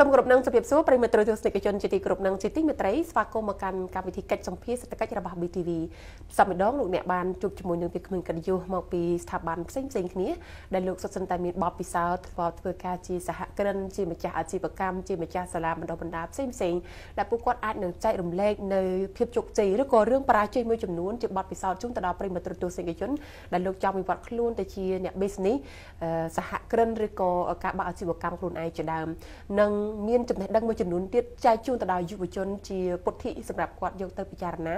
សូមគោរពនឹងជម្រាបសួរប្រិមិត្តទស្សនិកជនជាទីគោរពនឹងជាទីមេត្រីស្វាគមន៍មកកាន់កម្មវិធីកិច្ចសម្ភារសេដ្ឋកិច្ចរបស់ BTV សម្ម្ដងលោកអ្នកបានជួបជាមួយនឹងវាគ្មិនកិត្តិយសមកពីស្ថាប័នផ្សេងផ្សេងគ្នាដែលលោកសុទ្ធសិនតែមានបបពិសោធន៍ធ្វើធ្វើការជាសហគ្រិនជាម្ចាស់អាជីវកម្មជាម្ចាស់សាលាបណ្ដុះបណ្ដាលផ្សេងផ្សេងដែលពួកគាត់អាចនឹងចែករំលែកនៅភាពជោគជ័យឬក៏រឿងបរាជ័យមួយចំនួន ជាបទពិសោធន៍ជូនទៅដល់ប្រិមិត្តទស្សនិកជនដែលលោកចង់វិវត្តខ្លួនទៅជាអ្នក business សហគ្រិនឬក៏ការបើកអាជីវកម្មខ្លួនឯងជាដើមនិងមានចំណេះដឹងមួយចំនួនទៀតចែកជូនទៅដល់យុវជនជាពុទ្ធិសម្រាប់គាត់យកទៅពិចារណា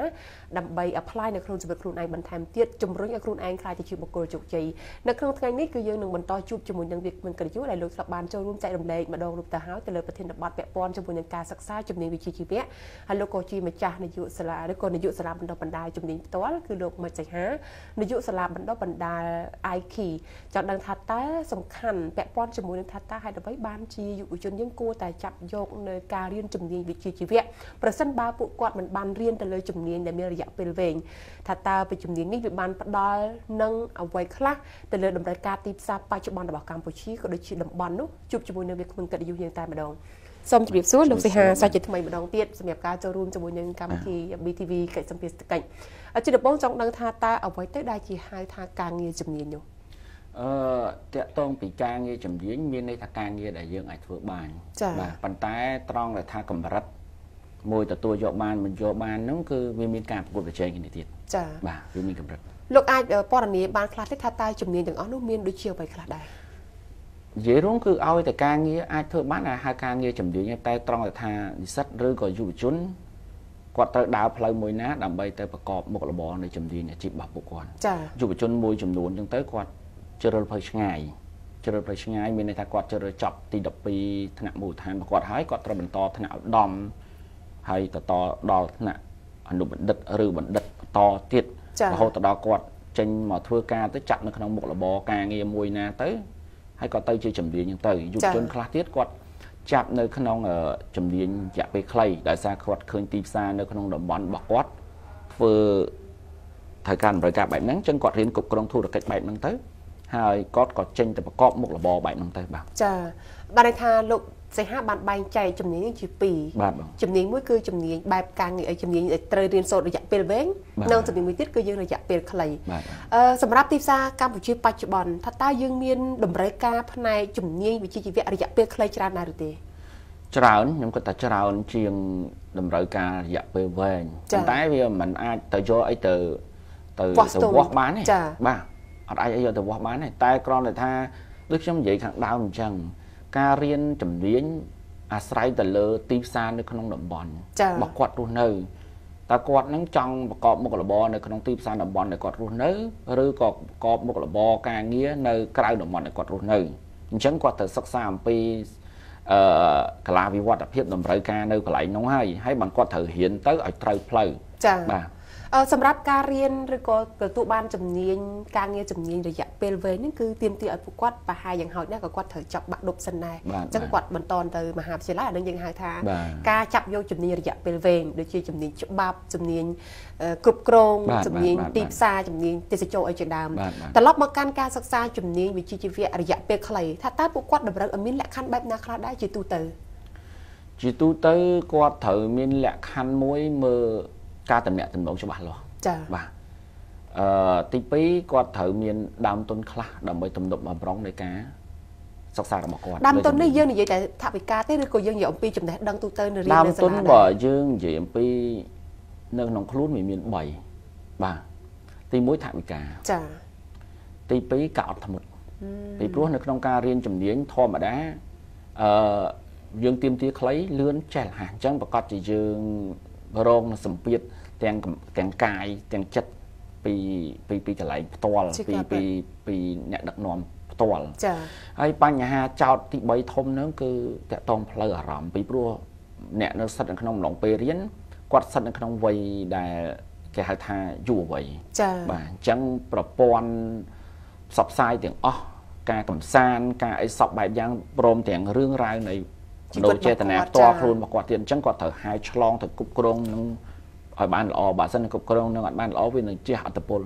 ដើម្បី apply នៅក្នុងជីវិតខ្លួនឯងបន្ថែមទៀតជំរុញឲ្យខ្លួនឯងក្លាយទៅជាបុគ្គលជោគជ័យនៅក្នុងថ្ងៃនេះគឺយើងនឹងបន្តជួបជាមួយនឹងវាគ្មិនកិត្តិយសដែលលោកស្លាប់បានចូលរួមចែករំលែកម្ដងរូបទៅហើយទៅលើប្រធានបទពាក់ព័ន្ធជាមួយនឹងការសិក្សាជំនាញវិជ្ជាជីវៈហើយលោកក៏ជាម្ចាស់នាយកសាលាឬក៏នាយកសាលាបណ្ដុះបណ្ដាលជំនាញផ្ទាល់គឺលោកមិច្ចសីហានាយកសាលាបណ្ដុះបណ្ដាល IK ចង់ដឹងថាតើសំខាន់ពាក់ព័ន្ធជាមួយនឹងថាតើហេតុអ្វីបានជាយុវជនយើងគួរតែចាប់យកនៅការរៀនជំនាញវិជ្ជាជីវៈប្រសិនបើពួកគាត់មិនបានរៀនទៅលើជំនាញដែលមានរយៈពេលវែងថាតើពីជំនាញនេះវាបានផ្ដល់នឹងអ្វីខ្លះទៅលើតម្រូវការទីផ្សារបច្ចុប្បន្នរបស់កម្ពុជាក៏ដូចជាតំបន់នោះជួបជាមួយនឹងវាគ្មិនកិត្តិយសយើងតែម្ដងសូមជម្រាបសួរលោកសិហាសាជាថ្មីម្ដងទៀតសម្រាប់ការចូលរួមជាមួយនឹងកម្មវិធី BTV កិច្ចសម្ភារសេដ្ឋកិច្ចជាដំបូងចង់ដឹងថាតើអ្វីទៅដែលជាហៅថាការងារជំនាញនោះអឺតកតងពីការងារចម្រៀងមានន័យថាការងារដែលយើងអាចធ្វើបានបាទប៉ុន្តែត្រង់ដែលថាកម្រិតមួយទទួលយកបានមិនយកបានហ្នឹងគឺវាមានការប្រកួតប្រជែងគ្នាទៀតចា៎បាទវាមានកម្រិតលោកអាចពណ៌នាបានខ្លះទេថាតើជំនាញទាំងអស់នោះមានដូចជាអ្វីខ្លះដែរនិយាយរួមគឺឲ្យតែការងារអាចធ្វើបានហៅការងារចម្រៀងតែត្រង់ថានិស្សិតឬក៏យុវជនគាត់ត្រូវដើរផ្លូវមួយណាដើម្បីទៅប្រកបមុខរបរនៃជំនាញអាជីពរបស់ពួកគាត់យុវជនមួយចំនួនអញ្ចឹងទៅគាត់ជ្រើសផ្លូវឆ្ងាយជ្រើសផ្លូវឆ្ងាយមានន័យថាគាត់ជ្រើសចប់ទី12ថ្នាក់មូលដ្ឋានរបស់គាត់ហើយគាត់ត្រូវបន្តថ្នាក់ឧត្តមហើយបន្តដល់ថ្នាក់អនុបណ្ឌិតឬបណ្ឌិតបន្តទៀតរហូតដល់គាត់ចេញមកធ្វើការទៅចាក់នៅក្នុងមុខរបរការងារមួយណា ទៅហើយគាត់ទៅជាជំនាញហ្នឹងទៅយុវជនខ្លះទៀតគាត់ចាប់នៅក្នុងជំនាញរយៈពេលខ្លីដោយសារគាត់ឃើញទីផ្សារនៅក្នុងតំបន់របស់គាត់ធ្វើត្រូវការតម្រូវការបែបហ្នឹងចឹងគាត់រៀនគ្រប់គ្រងធុរកិច្ចបែបហ្នឹងទៅហើយគាត់ក៏ចេញទៅប្រកបមុខរបរបែបហ្នឹងទៅបាទចាបានន័យថាលោកសិហាបានបែងចែកជំនាញជា2បាទជំនាញមួយគឺជំនាញបែបការងារជំនាញត្រូវរៀនសូត្ររយៈពេលវែងនិងជំនាញមួយទៀតគឺយើងរយៈពេលខ្លីអឺសម្រាប់ទីផ្សារកម្ពុជាបច្ចុប្បន្នថាតើយើងមានតម្រូវការផ្នែកជំនាញវិជ្ជាជីវៈរយៈពេលខ្លីច្រើនដែរឬទេច្រើនខ្ញុំគិតថាច្រើនជាងតម្រូវការរយៈពេលវែងប៉ុន្តែវាមិនអាចទៅយកអីទៅទៅវាស់បានទេបាទអត់អាចយកទៅវាស់បានទេតែគ្រាន់តែថាដូចខ្ញុំនិយាយខាងដើមអញ្ចឹងការរៀនជំនាញអាស្រ័យទៅលើទីផ្សារនៅក្នុងតំបន់របស់គាត់រស់នៅតើគាត់នឹងចង់ប្រកបមុខរបរនៅក្នុងទីផ្សារតំបន់ដែលគាត់រស់នៅឬក៏ប្រកបមុខរបរការងារនៅ ក្រៅតំបន់ដែលគាត់រស់នៅអញ្ចឹងគាត់ត្រូវសិក្សាអំពីអឺកលាវិវត្តភាពតម្រូវការនៅកន្លែងនោះហើយហើយបានគាត់ត្រូវរៀនទៅឲ្យត្រូវផ្លូវចា៎បាទសម្រាប់ការរៀនឬក៏ទទួលបានជំនាញការងារជំនាញរយៈពេលវែងហ្នឹងគឺទាមទារឲ្យពួកគាត់ប្រហែលយ៉ាងហោចណាស់ក៏គាត់ត្រូវចាប់បាក់ដប់សិនដែរអញ្ចឹងគាត់បន្តទៅមហាវិទ្យាល័យអានឹងយើងហៅថា ការចាប់យកជំនាញរយៈពេលវែងដូចជាជំនាញច្បាប់ជំនាញគ្រប់គ្រងជំនាញទីផ្សារជំនាញទេសចរអីជាដើមត្រឡប់មកកាន់ការសិក្សាជំនាញវិជ្ជាជីវៈរយៈពេលខ្លីថាតើពួកគាត់តម្រូវឲ្យមានលក្ខខណ្ឌបែបណាខ្លះដែរជាទូទៅជាទូទៅគាត់ត្រូវមានលក្ខខណ្ឌមួយមើលការតំណាក់តំណងច្បាស់លាស់ចា៎បាទអឺទី2គាត់ត្រូវមានដើមទុនខ្លះដើម្បីទំនុកបំរុងនៃការសិក្សារបស់គាត់ដើមទុននេះយើងនិយាយតែថវិកាទេឬក៏យើងនិយាយអំពីចំណេះដឹងទូទៅនៅរៀននៅសាលាដើមទុនបើយើងនិយាយអំពីនៅក្នុងខ្លួនវាមាន3បាទទី1ថវិកាចាទី2ការអត់ធ្មត់ពីព្រោះនៅក្នុងការរៀនជំនាញធម្មតាអឺយើងទៀមទាខ្លីលឿនចេះលះអញ្ចឹងប្រកាសជាយើងរងសម្ពាធទាំងទាំងកាយទាំងចិត្តពីពីពីកន្លែងផ្ទាល់ពីពីពីអ្នកដឹកនាំ ផ្ទាល់ចា៎ហើយបញ្ហាចោតទី3ធំហ្នឹងគឺតកតងផ្លូវអារម្មណ៍ពីព្រោះអ្នកនៅសិតនៅក្នុងម្ដងពេលរៀនគាត់សិតនៅក្នុងវ័យដែលគេហៅថាយុវវ័យចា៎បាទអញ្ចឹងប្រព័ន្ធផ្សព្វផ្សាយទាំងអស់ការកំសាន្តការអីសពបែបយ៉ាងព្រមទាំងរឿងរ៉ាវនៃជីវិតចេតនាផ្ទាល់ខ្លួនរបស់គាត់ទៀតអញ្ចឹងគាត់ត្រូវហៅឆ្លងទៅគ្រប់គ្រងនឹងឲ្យបានល្អបើមិនគ្រប់គ្រងនឹងអត់បានល្អវានឹងជះអត្តពល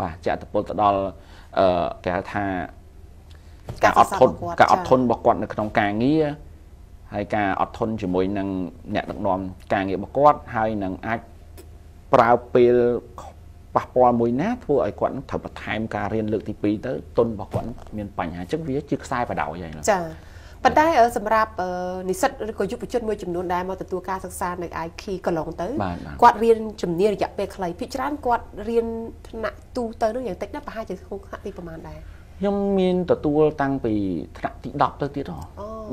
បាទជះអត្តពលទៅដល់អឺគេហៅថាការអត់ធន់ការអត់ធន់របស់គាត់ នៅក្នុងការងារហើយការអត់ធន់ជាមួយនឹងអ្នកដឹកនាំ ការងាររបស់គាត់ហើយនឹងអាចប្រើពេលប៉ះពាល់មួយណាធ្វើឲ្យគាត់នឹងត្រូវបន្ថែមការរៀនលើកទី2ទៅទុនរបស់គាត់មានបញ្ហាអញ្ចឹងវាជាខ្សែបដ ாய் ហើយចា៎ប៉ុន្តែសម្រាប់និស្សិតឬក៏យុវជនមួយចំនួនដែលមកទទួលការសិក្សានៅ IK កន្លងទៅគាត់រៀនជំនាញរយៈពេលខ្លីភាគច្រើនគាត់រៀនថ្នាក់ទូទៅនឹងយ៉ាងតិចណាស់ប្រហែលជាក្នុងថ្នាក់ទីប្រហែលដែរខ្ញុំមាន ទទួលតាំងពីថ្នាក់ទី10ទៅទៀតហ៎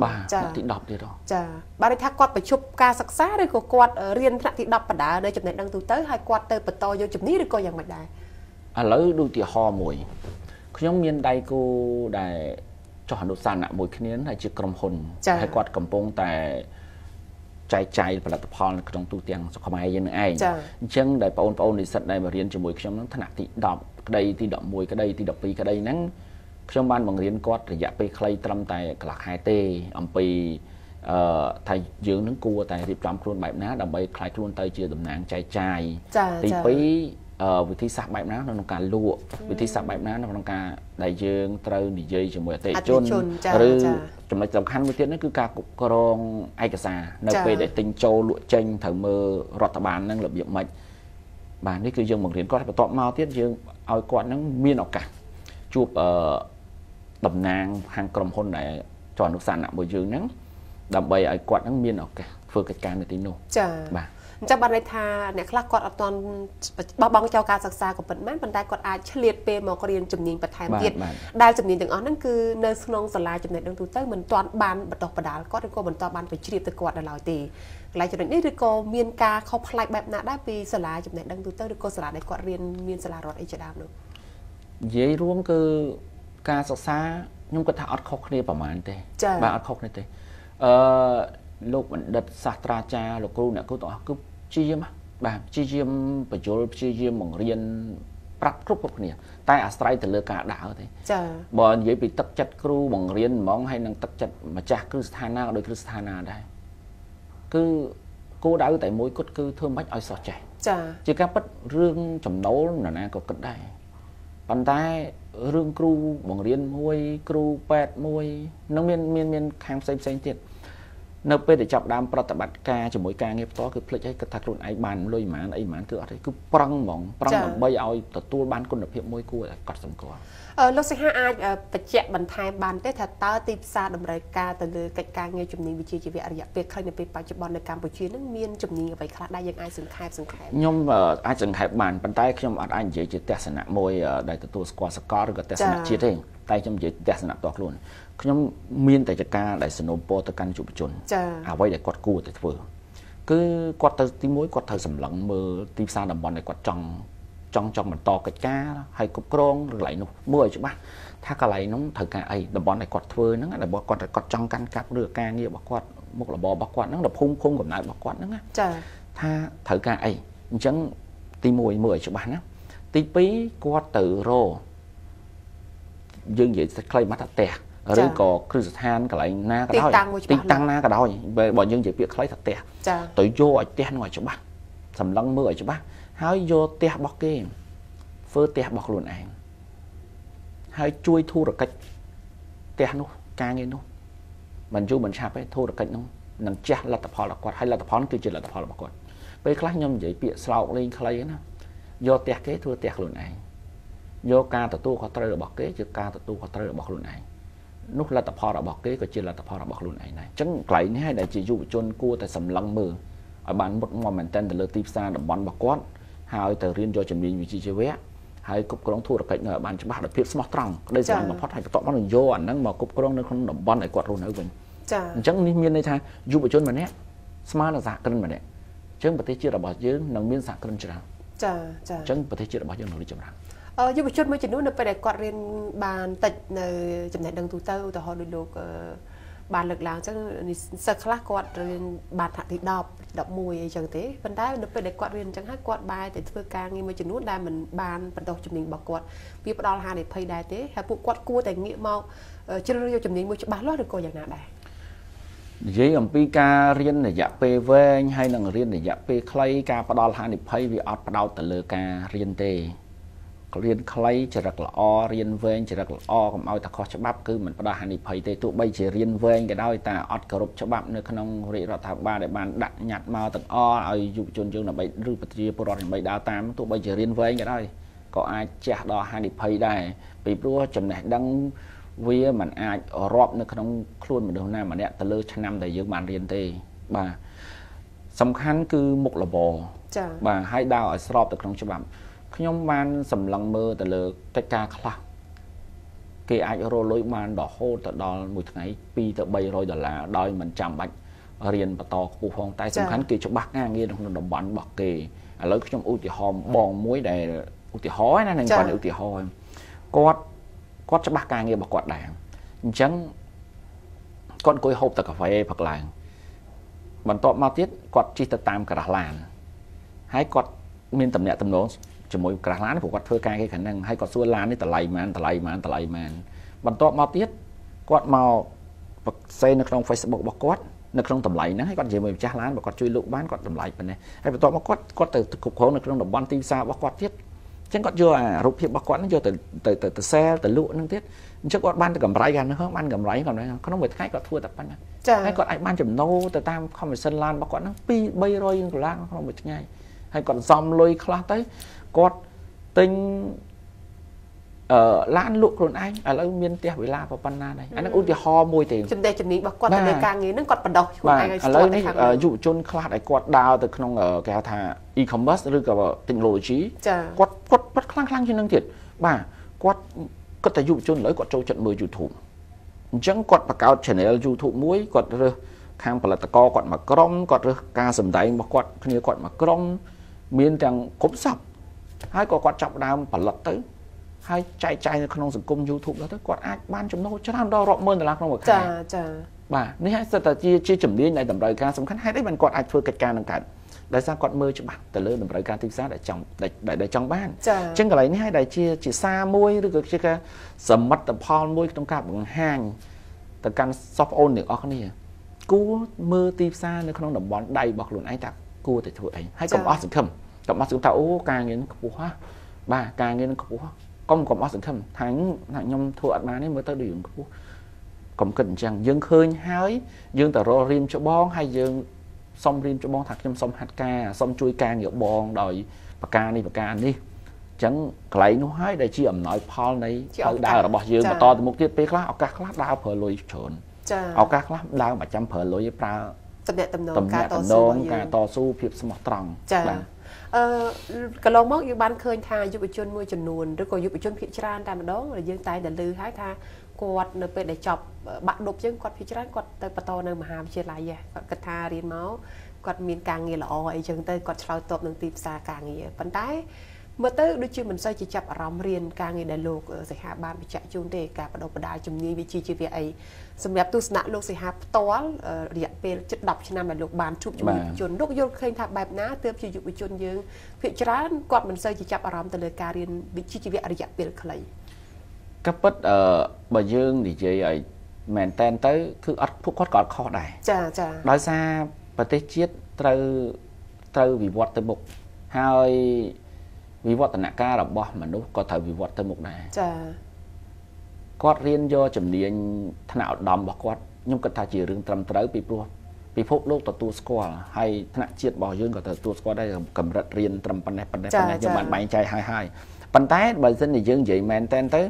បាទថ្នាក់ទី10ទៀតហ៎ចាបាទន័យថាគាត់បញ្ឈប់ការសិក្សាឬក៏គាត់រៀនថ្នាក់ទី10បណ្ដានៅចំណេះដឹងទូទៅហើយគាត់ទៅបន្តយកជំនាញឬក៏យ៉ាងម៉េចដែរឥឡូវដូចឧទាហរណ៍មួយខ្ញុំមានដៃគូដែលចុះអនុសាសនៈមួយគ្នាហើយជាក្រុមហ៊ុនហើយគាត់កំពុងតែចែកចាយផលិតផលនៅក្នុងទូទាំងសុខខ្មែរយើងនឹងឯងអញ្ចឹងដែលបងប្អូននិស្សិតដែលមករៀនជាមួយខ្ញុំហ្នឹងថ្នាក់ទី10ក្តីទី11ក្តីទី12ក្តីហ្នឹងខ្ញុំបានបង្រៀនគាត់រយៈពេលខ្លី ត្រឹមតែកន្លះខែទេ អំពីអឺថាយើងនឹងគួរតែរៀបចំខ្លួនបែបណាដើម្បីខ្លាយខ្លួនទៅជាតំណាងចែកចាយទី2វិធីសាស្ត្របែបណាក្នុងការលក់វិធីសាស្ត្របែបណាក្នុងការដែលយើងត្រូវនិយាយជាមួយអតិថិជនឬចំណុចសំខាន់មួយទៀតនោះគឺការគ្រប់គ្រងឯកសារ នៅពេលដែលទិញចូលលក់ចេញត្រូវមើលរដ្ឋបាលនឹងរបៀបម៉េចបាទនេះគឺយើងបង្រៀនគាត់បន្ទាប់មកទៀតយើងឲ្យគាត់នឹងមានឱកាសជួបអឺតំណាងខាងក្រុមហ៊ុនដែលជាន់អនុសាសនៈរបស់យើងហ្នឹង ដើម្បីឲ្យគាត់នឹងមានឱកាសធ្វើកិច្ចការនៅទីនោះចា៎បាទអញ្ចឹងបានន័យថាអ្នកខ្លះគាត់អត់ទាន់បោះបង់ចោលការសិក្សាក៏ប៉ុន្មានប៉ុន្តែគាត់អាចឆ្លៀតពេលមករៀនជំនាញបន្ថែមទៀតដែលជំនាញទាំងអស់ហ្នឹងគឺនៅក្នុងសាលាចំណេះដឹងទូទៅមិនទាន់បានបន្តបដាលគាត់ឬក៏មិនទាន់បានបញ្ជ្រាបទៅគាត់ដល់ឡើយទេកន្លែងចំណុចនេះឬក៏មានការខុសប្លែកបែបណាដែរពីសាលាចំណេះដឹងទូទៅឬក៏សាលាដែលគាត់រៀនមានសាលារដ្ឋអីជាដើមនោះនិយាយរួមគឺការសិក្សាខ្ញុំគាត់ថាអត់ខុសគ្នាប្រហែលទេបាទអត់ខុសគ្នាទេអឺលោកបណ្ឌិតសាស្ត្រាចារ្យលោកគ្រូអ្នកគ្រូទាំងអស់គឺព្យាយាមបាទព្យាយាមបញ្យលព្យាយាមបង្រៀនប្រាប់គ្រប់គ្រប់គ្នាតែអាស្រ័យទៅលើការដើរទេចា៎បើនិយាយពីទឹកចិត្តគ្រូបង្រៀនហ្មងហើយនឹងទឹកចិត្តម្ចាស់គ្រឹះស្ថានណាក៏ដូចគ្រឹះស្ថានណាដែរគឺគោលដៅតែមួយគត់គឺធ្វើម៉េចឲ្យសោះចេះចា៎ជាការពិតរឿងចំណូលនរណាក៏គិតដែរប៉ុន្តែរឿងគ្រូបង្រៀនមួយ គ្រូប៉ែតមួយនឹងមានមានមានខាងផ្សេងផ្សេងទៀតនៅពេលដែលចាប់ដើមប្រតិបត្តិការជាមួយការងារផ្ទាល់គឺភ្លេចឲ្យគិតថាខ្លួនឯងបានលុយប៉ុន្មានអីប៉ុន្មានគឺអត់ទេគឺប្រឹងហ្មងប្រឹងដើម្បីឲ្យទទួលបានគុណភាពមួយគួរឲ្យកត់សម្គាល់លោកសិង្ហាអាចបញ្ជាក់បន្ថែមបានទេថាតើទីផ្សារតម្រូវការទៅលើកិច្ចការងារជំនាញវិជ្ជាជីវៈរយៈពេលខ្លីនៅពេលបច្ចុប្បន្ននៅកម្ពុជានឹងមានជំនាញអ្វីខ្លះដែលយើងអាចសង្ខេបសង្ខេបខ្ញុំអាចសង្ខេបបានប៉ុន្តែខ្ញុំអត់អាចនិយាយជាទស្សនៈមួយដែលទទួលស្គាល់សកលឬក៏ទស្សនៈជាតិទេតែខ្ញុំនិយាយទស្សនៈផ្ទាល់ខ្លួនខ្ញុំមានតែចការដែលสนับสนุนទៅកាន់យុវជនអ្វីដែលគាត់គួរតែធ្វើ គឺគាត់ទៅទី1គាត់ត្រូវសម្លឹងមើលទីផ្សារតំបន់ដែលគាត់ចង់ចង់ចង់បន្តកិច្ចការហើយគ្រប់គ្រងកន្លែងនោះមើលឲ្យច្បាស់ថាកន្លែងនោះត្រូវការអីតំបន់ដែលគាត់ធ្វើហ្នឹងរបស់គាត់គាត់ចង់កាន់កាប់ឬការងាររបស់គាត់មុខរបររបស់គាត់ហ្នឹងដល់ភូមិឃុំកំណើតរបស់គាត់ហ្នឹងចាថាត្រូវការអីអញ្ចឹងទី1មើលឲ្យច្បាស់ណាទី2គាត់ទៅរកយើងនិយាយខ្លីមកថាផ្ទះឬក៏គ្រឹះស្ថានកន្លែងណាក៏ដោយទីតាំងណាក៏ដោយបើយើងនិយាយពាក្យខ្លីថាផ្ទះទៅយកឲ្យផ្ទះនោះឲ្យច្បាស់សម្លឹងមើលឲ្យច្បាស់ហើយយកផ្ទះរបស់គេធ្វើផ្ទះរបស់ខ្លួនឯងហើយជួយធុរកិច្ចផ្ទះនោះការងារនោះមិនយូរមិនឆាប់ទេធុរកិច្ចនោះនឹងជះលទ្ធផលរបស់គាត់ហើយលទ្ធផលគឺជាលទ្ធផលរបស់គាត់ពេលខ្លះខ្ញុំនិយាយពាក្យស្រោកលេងខ្លីណាយកផ្ទះគេធ្វើផ្ទះខ្លួនឯងយកការទទួលខុសត្រូវរបស់គេជាការទទួលខុសត្រូវរបស់ខ្លួនឯងនោះលទ្ធផលរបស់គេក៏ជាលទ្ធផលរបស់ខ្លួនឯងដែរអញ្ចឹងកន្លែងនេះហើយដែលជាយុវជនគួរតែសម្លឹងមើលឲ្យបានមុតមមមែនទែនទៅលើទីផ្សារតំបន់របស់គាត់ ហើយទៅរៀនយកជំនាញវិជ្ជាជីវៈហើយគ្រប់គ្រងធុរកិច្ចនៅឲ្យបានច្បាស់ដោយភាពស្មោះត្រង់ក្តីស្រឡាញ់បំផុតហើយបន្តមកនឹងយកអាហ្នឹងមកគ្រប់គ្រងនៅក្នុងតំបន់ឲ្យគាត់រស់នៅវិញចា៎អញ្ចឹងនេះមានន័យថាយុវជនម្នាក់ស្មើនឹងសហគ្រិនម្នាក់អញ្ចឹងប្រទេសជាតិរបស់យើងនឹងមានសហគ្រិនច្រើនចា៎ចា៎អញ្ចឹងប្រទេសជាតិរបស់យើងនឹងរីកចម្រើនយុវជនមួយចំនួននៅពេលដែលគាត់រៀនបានតិចនៅចំណេះដឹងទូទៅឧទាហរណ៍ដូចលោកបានលើកឡើងអញ្ចឹងសិស្សខ្លះគាត់រៀនបានថ្នាក់ទី10 11អីចឹងទេប៉ុន្តែនៅពេលដែលគាត់រៀនអញ្ចឹងហើយគាត់បែរទៅធ្វើការងារមួយចំនួនដែលមិនបានបណ្ដុះជំនាញរបស់គាត់វាផ្ដល់ហានិភ័យដែរទេហើយពួកគាត់គួរតែងាកមកជ្រើសរើសយកជំនាញមួយច្បាស់លាស់ឬក៏យ៉ាងណាដែរនិយាយអំពីការរៀនរយៈពេលវែងហើយនិងរៀនរយៈពេលខ្លីការផ្ដល់ហានិភ័យវាអត់ផ្ដោតទៅលើការរៀនទេរៀនខ្លីចរិតល្អរៀនវែងចរិតល្អកុំឲ្យតែខុសច្បាប់គឺមិនផ្ដោះហានិភ័យទេទោះបីជារៀនវែងក៏ដោយតែអត់គោរពច្បាប់នៅក្នុងរាជរដ្ឋាភិបាលដែលបានដាក់ញត្តិមកទាំងអស់ឲ្យយុវជនយើងដើម្បីឬប្រជាពលរដ្ឋដើម្បីដើរតាមទោះបីជារៀនវែងក៏ដោយក៏អាចជះដល់ហានិភ័យដែរពីព្រោះចំណេះដឹងវាមិនអាចរាប់នៅក្នុងខ្លួនមនុស្សណាម្នាក់ទៅលើ ឆ្នាំដែលយើងបានរៀនទេបាទសំខាន់គឺមុខរបរចា៎បាទហើយដើរឲ្យស្របទៅក្នុងច្បាប់ខ្ញុំបានសម្លឹងមើលទៅលើកិច្ចការខ្លះគេអាចរលុយបានរហូតទៅដល់មួយថ្ងៃ2ទៅ300ដុល្លារដោយមិនចាំបាច់រៀនបន្តខ្ពស់ផងតែសំខាន់គេច្បាស់ការងារក្នុងតំបន់របស់គេឥឡូវខ្ញុំឧទាហរណ៍បងមួយដែលឧទាហរណ៍ណានឹងគាត់ឧទាហរណ៍គាត់គាត់ច្បាស់ការងាររបស់គាត់ដែរអញ្ចឹងគាត់អង្គុយហូបតែកាហ្វេផឹកឡើងបន្ទាប់មកទៀតគាត់ជិះទៅតាមការ៉ាស់ឡានហើយគាត់មានតំណែងតំណងជាមួយក្រាស់ឡានព្រោះគាត់ធ្វើការគេខាងហ្នឹងហើយគាត់សួរឡាននេះតម្លៃប៉ុន្មានតម្លៃប៉ុន្មានតម្លៃប៉ុន្មានបន្ទាប់មកទៀតគាត់មកផ្សេងនៅក្នុង Facebook របស់គាត់នៅក្នុងតម្លៃហ្នឹងហើយគាត់និយាយមួយម្ចាស់ឡានបើគាត់ជួយលក់បានគាត់តម្លៃប៉ុណ្ណេះហើយបន្ទាប់មកគាត់គាត់ទៅគ្រប់គ្រងនៅក្នុងតំបន់ទីផ្សាររបស់គាត់ទៀតអញ្ចឹងគាត់យកអារូបភាពរបស់គាត់ហ្នឹងយកទៅទៅទៅ sell ទៅលក់ហ្នឹងទៀតអញ្ចឹងគាត់បានតែកម្រៃខាងហ្នឹងបានកម្រៃកម្រៃក្នុងមួយថ្ងៃគាត់ធ្វើតែប៉ុណ្ណាហើយគាត់អាចបានចំណូលទៅតាម commission ឡានរបស់គាត់ហ្នឹង2 300ដុល្លារក្នុងមួយថ្ងៃហើយគាត់សំលុយខ្លះទៅគាត់ទិញអឺឡានលក់ខ្លួនឯងឥឡូវមានផ្ទះវិឡាប៉ុណ្ណាដែរអានឹងឧទាហរណ៍មួយទេចំណេះចំណីរបស់គាត់ទៅលើការងារហ្នឹងគាត់បដោះខ្លួនឯងឲ្យស្ទាត់ឥឡូវនេះយុវជនខ្លះដែលគាត់ដើរទៅក្នុងគេហៅថា e-commerce ឬក៏ technology គាត់គាត់គាត់ខ្លាំងខ្លាំងជាងនឹងទៀតបាទគាត់គាត់តែយុវជនឥឡូវគាត់ចូលចិត្តមើល YouTube អញ្ចឹងគាត់បង្កើត channel YouTube មួយគាត់រើសខាងផលិតករគាត់មកក្រុមគាត់រើសការសម្ដែងរបស់គាត់គ្នាគាត់មកក្រុមមានទាំងគ្រប់សពហើយក៏គាត់ចាប់ដើមផលិតទៅ ហើយចែកចាយនៅក្នុងសង្គម YouTube ទៅគាត់អាចបានចំណូលច្រើនដល់រាប់ម៉ឺនដុល្លារក្នុងមួយខែចាចាបាទនេះហើយសិតតែជាជាជំនាញដែលតម្រូវការសំខាន់ហេតុអីបានគាត់អាចធ្វើកិច្ចការនឹងកើតដោយសារគាត់មើលច្បាស់ទៅលើតម្រូវការទីផ្សារដែលចង់ដែលចង់បានអញ្ចឹងកន្លែងនេះហើយដែលជាជាសារមួយឬក៏ជាសមិទ្ធផលមួយក្នុងការបង្ហាញទៅកាន់សិស្សប្អូនទាំងអស់គ្នាគួរមើលទីផ្សារនៅក្នុងតំបន់ដៃរបស់ខ្លួនឯងតើគួរតែធ្វើអីហើយកុំអស់សង្ឃឹមកុំអស់សង្ឃឹមថាអូការងារនឹងខ្ពស់ហ่ะបាទការងារនឹងខ្ពស់កុំកុំអស់សង្ឃឹមថាថាខ្ញុំធ្វើអត់បាននេះមើលទៅដូចរឿងខ្ពស់កុំគិតអញ្ចឹងយើងឃើញហើយយើងទៅរករៀមច្បងហើយយើងសុំរៀមច្បងថាខ្ញុំសុំហាត់ការសុំជួយការងារបង ដោយប្រការនេះប្រការនេះចឹងកន្លែងនោះហើយដែលជាអំណោយ ផលនៃផ្លូវដើររបស់យើងបន្តទៅមុខទៀតពេលខ្លះឱកាសខ្លះដើរប្រើលុយច្រើនឱកាសខ្លះដើរមិនចាំប្រើលុយប្រើតំណែងតំណងការតស៊ូការតស៊ូភាពស្មោះត្រង់ចា៎អឺកន្លងមកយើងបានឃើញថាយុវជនមួយចំនួនឬក៏យុវជនភាគច្រើនតែម្ដងដែលយើងតែងតែឮហើយថាគាត់នៅពេលដែលចប់បាក់ឌុបចឹងគាត់ភាគច្រើនគាត់ទៅបន្តនៅមហាវិទ្យាល័យគាត់គិតថារៀនមកគាត់មានការងារល្អអីចឹងទៅគាត់ឆ្លើយតបនឹងទីផ្សារការងារប៉ុន្តែមើលទៅដូចជាមិនសូវជាចាប់អារម្មណ៍រៀនការងារដែលលោកសិហាបានបញ្ជាក់ជូនទេការបដិបដាជំនាញវិជ្ជាជីវៈអីសម្រាប់ទស្សនៈលោកសិហាផ្ទាល់រយៈពេលជិត10ឆ្នាំដែលលោកបានជួបជាមួយយុវជនលោកយល់ឃើញថាបែបណាទើបជាយុវជនយើងភាគច្រើនគាត់មិនសូវជាចាប់អារម្មណ៍ទៅលើការរៀនវិជ្ជាជីវៈរយៈពេលខ្លីក៏ពិតអឺបើយើងនិយាយឲ្យមែនតែនទៅគឺអត់ពួកគាត់ក៏អត់ខុសដែរចាចាដោយសារប្រទេសជាតិត្រូវត្រូវវិវត្តទៅមុខហើយវិវឌ្ឍនការរបស់មនុស្សក៏ត្រូវវិវត្តទៅមុខដែរចាគាត់រៀនយកជំនាញថ្នាក់ឧត្តមរបស់គាត់ខ្ញុំគិតថាជារឿងត្រឹមត្រូវពីព្រោះពិភពលោកទទួលស្គាល់ហើយថ្នាក់ជាតិរបស់យើងក៏ទទួលស្គាល់ដែរកម្រិតរៀនត្រឹមប៉ុណ្ណេះប៉ុណ្ណេះប៉ុណ្ណេះយើងបានបែងចែកឲ្យហើយប៉ុន្តែបើសិនជាយើងនិយាយមែនតែនទៅ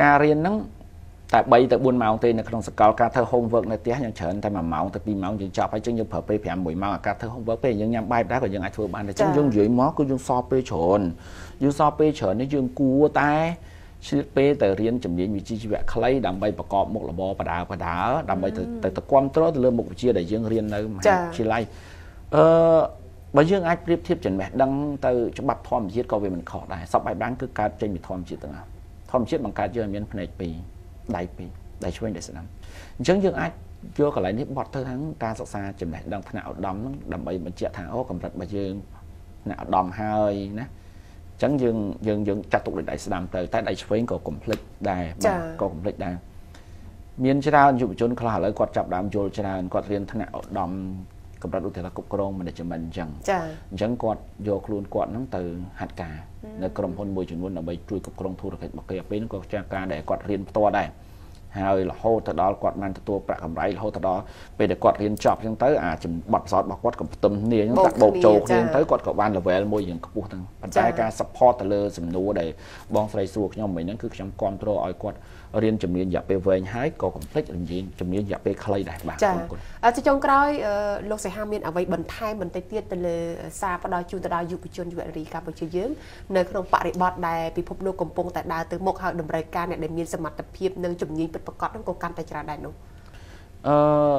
ការរៀនហ្នឹងតែ3ទៅ4ម៉ោងទេនៅក្នុងសកលការធ្វើ homework នៅផ្ទះយើងច្រើនតែ1ម៉ោងទៅ2ម៉ោងយើងចប់ហើយចឹងយើងប្រើពេល5 1ម៉ោងអាការធ្វើ homework ពេលយើងញ៉ាំបាយដែរក៏យើងអាចធ្វើបានដែរចឹងយើងនិយាយមកគឺយើងសល់ពេលច្រើនយើងសល់ពេលច្រើននេះយើងគួរតែឆ្លៀតពេលទៅរៀនជំនាញវិជ្ជាជីវៈខ្លីដើម្បីប្រកបមុខរបរបដាបដាដើម្បីទៅទៅគ្រប់គ្រងទៅលើមុខវិជ្ជាដែលយើងរៀននៅមហាវិទ្យាល័យអឺបើយើងអាចប្រៀបធៀបចំណេះដឹងទៅច្បាប់ធម្មជាតិក៏វាមិនខុសដែរសពបែបហ្នឹងគឺកើតចេញពីធម្មជាតិទាំងអស់ធម្មជាតិបង្កើតយើងមានភ្នែកពីរដៃពីរដៃឆ្វេងដៃស្ដាំអញ្ចឹងយើងអាចយកកន្លែងនេះបត់ទៅខាងការសិក្សាចំណេះដឹងថ្នាក់ឧត្តមហ្នឹងដើម្បីបញ្ជាក់ថាអូកម្រិតរបស់យើងថ្នាក់ឧត្តមហើយណាអញ្ចឹងយើងយើងយើងចាត់ទុកដោយដៃស្ដាំទៅតែដៃឆ្វេងក៏កំភ្លេចដែរក៏កំភ្លេចដែរមានច្រើនយុវជនខ្លះឥឡូវគាត់ចាប់ដើមយល់ច្រើនគាត់រៀនថ្នាក់ឧត្តមកម្រិតឧទាហរណ៍គ្រប់គ្រង management អញ្ចឹងអញ្ចឹងគាត់យកខ្លួនគាត់ហ្នឹងទៅហាត់ការនៅក្រុមហ៊ុនមួយចំនួនដើម្បីជួយគ្រប់គ្រងធុរកិច្ចរបស់គេពេលហ្នឹងក៏ជាការដែលគាត់រៀនផ្ទាល់ដែរហើយរហូតទៅដល់គាត់បានទទួលប្រាក់កម្រៃរហូតទៅដល់ពេលដែលគាត់រៀនចប់អញ្ចឹងទៅអាចំបត់ផ្សោតរបស់គាត់ក៏ផ្ទឹមគ្នាអញ្ចឹងតែបោកចូលគ្នាទៅគាត់ក៏បាន level មួយយ៉ាងខ្ពស់ទាំងប៉ុន្តែការ support ទៅលើសំណួរដែលបងស្រីសួរខ្ញុំមិញហ្នឹងគឺខ្ញុំគ្រប់គ្រងឲ្យគាត់រៀនជំនាញរយៈពេលវែងហើយក៏ complex ជំនាញជំនាញរយៈពេលខ្លីដែរបាទចា៎ចុងក្រោយលោកសេហាមានអ្វីបន្ថែមបន្តិចទៀតទៅលើសារផ្ដល់ជូនទៅដល់យុវជនយុវរីកម្ពុជាយើងនៅក្នុងបរិបទដែលពិភពលោកកំពុងតែដើរទៅមុខហើយតម្រូវការអ្នកដែលមានសមត្ថភាពនិងជំនាញពិតប្រកបហ្នឹងក៏កាន់តែច្រើនដែរនោះអឺ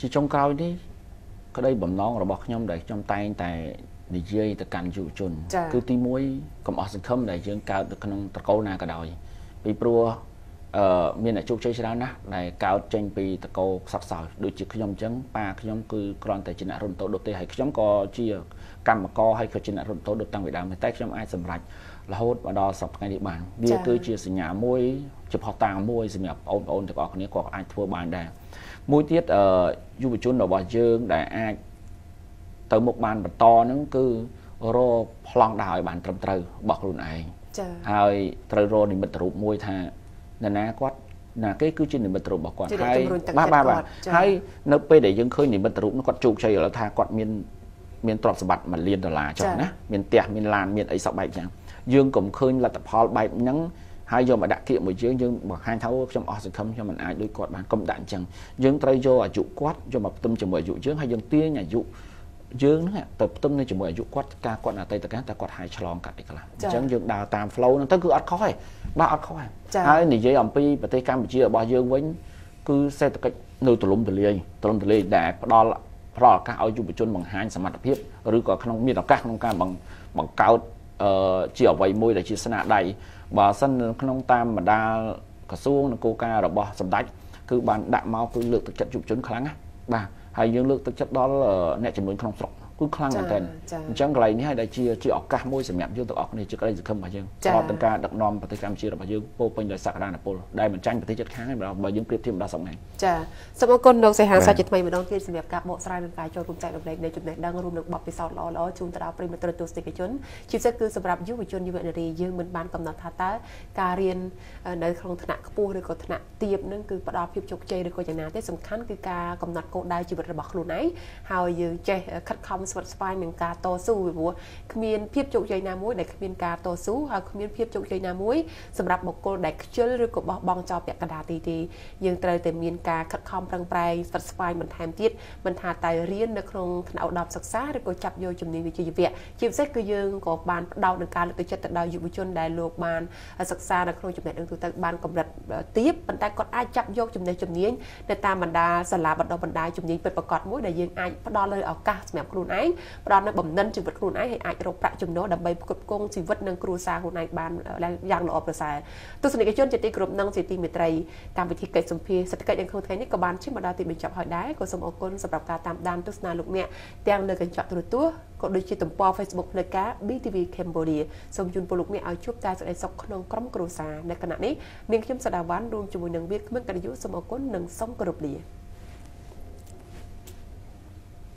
ជាចុងក្រោយនេះក្តីបំណងរបស់ខ្ញុំដែលខ្ញុំតែងតែនិយាយទៅកាន់យុវជន គឺទី1កុំអស់សង្ឃឹមដែលយើងកើតនៅក្នុងត្រកូលណាក៏ដោយពីព្រោះអឺមានអ្នកជោគជ័យច្រើនណាស់ដែលកើតចេញពីតកោខ្សឹកខ្សោយដូចជាខ្ញុំអញ្ចឹងប៉ាខ្ញុំគឺគ្រាន់តែជាអ្នករំតោដូចទេហើយខ្ញុំក៏ជាកម្មករហើយក៏ជាអ្នករំតោដូចតាំងពីដើមតែខ្ញុំអាចសម្រេចរហូតមកដល់សប្តាហ៍នេះបានវាគឺជាសញ្ញាមួយជាផុសតាងមួយសម្រាប់បងប្អូនទាំងអស់គ្នាគាត់អាចធ្វើបានដែរមួយទៀតយុវជនរបស់យើងដែលអាចទៅមុខបានបន្តហ្នឹងគឺរកប្លង់ដើរឲ្យបាន ត្រឹមត្រូវរបស់ខ្លួនឯងចា៎ហើយត្រូវរកនិមិត្តរូបមួយថានរណាគាត់ណាគេគឺជានិមិត្តរូបរបស់គាត់ហើយបាទបាទបាទហើយនៅពេលដែលយើងឃើញនិមិត្តរូបនោះគាត់ជោគជ័យឥឡូវថាគាត់មានមានទ្រព្យសម្បត្តិ1លានដុល្លារចុះណាមានផ្ទះមានឡានមានអីសពបែបយ៉ាងយើងកុំឃើញលទ្ធផលបែបហ្នឹងហើយយកមកដាក់គៀកមួយយើងយើងបង្ហាញថាខ្ញុំអស់សង្ឃឹមខ្ញុំមិនអាចដូចគាត់បានកុំដាក់អញ្ចឹងយើងត្រូវយកអាយុគាត់យកមកផ្ទឹមជាមួយអាយុយើងហើយយើងទាញអាយុយើងហ្នឹងទៅផ្ទឹមនឹងជាមួយអាយុគាត់ការគាត់អតីតកាលតើគាត់ហាយឆ្លងកាត់អីខ្លះអញ្ចឹងយើងដើរតាម flow ហ្នឹងទៅគឺអត់ខុសទេបាទអត់ខុសទេហើយនិយាយអំពីប្រទេសកម្ពុជារបស់យើងវិញ គឺសេដ្ឋកិច្ចនៅទលំទលាយទលំទលាយដែលផ្ដល់ផ្ដល់ឱកាសឲ្យយុវជនបង្ហាញសមត្ថភាពឬក៏ក្នុងមានឱកាសក្នុងការបង្កើតជាអ្វីមួយដែលជាស្នាដៃបើសិនក្នុងតាមបណ្ដាលក្រសួងនគរការរបស់សម្ដេចគឺបានដាក់មកគឺលើកទឹកចិត្តយុវជនខ្លាំងណាបាទហើយយើងលើកទឹកចិត្តដល់អ្នកចំនួនក្នុងស្រុកគឺខ្លាំងមែនទែនអញ្ចឹងកន្លែងនេះហើយដែលជាជាឱកាសមួយសម្រាប់យើងទាំងអស់គ្នាជាក្តីសង្ឃឹមរបស់យើងស្របនឹងការដឹកនាំប្រទេសកម្ពុជារបស់យើងពោពេញដោយសក្តានុពលដែលមិនចាញ់ប្រទេសជិតខាងទេបើយើងប្រៀបធៀបដល់សប្តាហ៍ចាសូមអរគុណលោកសេហាសាជាថ្មីម្ដងទៀតសម្រាប់ការបកស្រាយនិងការចូលរួមចែករំលែកនៃចំណេះដឹងរួមនឹងបទពិសោធន៍ល្អៗជូនទៅដល់ប្រិយមិត្តទស្សនិកជនជាពិសេសគឺសម្រាប់យុវជនយុវនារីយើងមិនបានកំណត់ថាតើការរៀននៅក្នុងថ្នាក់ខ្ពស់ឬក៏ថ្នាក់ទាបនឹងគឺផ្ដល់ភាពជោគជ័យឬក៏យ៉ាងណាទេសំខាន់គឺការកំណត់គោលដៅជីវិតរបស់ខ្លួនឯងហើយយើងចេះខិតខំស្វិតស្វាញនឹងការតស៊ូពីព្រោះគ្មានភាពជោគជ័យណាមួយដែលគ្មានការតស៊ូហើយគ្មានភាពជោគជ័យណាមួយសម្រាប់បុគ្គលដែលខ្ជិលឬក៏បោះបង់ចោលពាក្យកណ្ដាលទីទេយើងត្រូវតែមានការខិតខំប្រឹងប្រែងស្វិតស្វាញបន្ថែមទៀតមិនថាតែរៀននៅក្នុងថ្នាក់ឧត្តមសិក្សាឬក៏ចាប់យកជំនាញវិជ្ជាជីវៈជាពិសេសគឺយើងក៏បានផ្ដោតនឹងការលើកទឹកចិត្តទៅដល់យុវជនដែលលោកបានសិក្សានៅក្នុងចំណេះដឹងទូទៅបានកម្រិតទាបប៉ុន្តែគាត់អាចចាប់យកចំណេះជំនាញនៅតាមបណ្ដាសាលាបណ្ដុះបណ្ដាលជំនាញពិតប្រាកដមួយដែលយើងអាចផ្ដល់លើឱកាសសម្រាប់ខ្លួនឯងឯងផ្ដល់នូវបំណិនជីវិតខ្លួនឯងឲ្យអាចរកប្រាក់ចំណូលដើម្បីផ្គត់ផ្គង់ជីវិតនិងគ្រួសារខ្លួនឯងបានយ៉ាងល្អប្រសើរទស្សនិកជនជាទីគោរពនិងជាទីមេត្រីកម្មវិធីកិច្ចសម្ភារសេដ្ឋកិច្ចនៅក្នុងថ្ងៃនេះក៏បានជិះមកដល់ទីបញ្ចប់ហើយដែរក៏សូមអរគុណសម្រាប់ការតាមដានទស្សនាលោកអ្នកទាំងលើកញ្ចក់ទូរទស្សន៍ក៏ដូចជាទំព័រ Facebook ផ្លូវការ BTV Cambodia សូមជូនពលលោកអ្នកឲ្យជួបតែសេចក្តីសុខក្នុងក្រុមគ្រួសារនៅគណៈនេះនាងខ្ញុំសដាវ៉ាន់រួមជាមួយនឹងវាគ្មិនកញ្ញុសូមអរគុណនិងសូមគោរពលា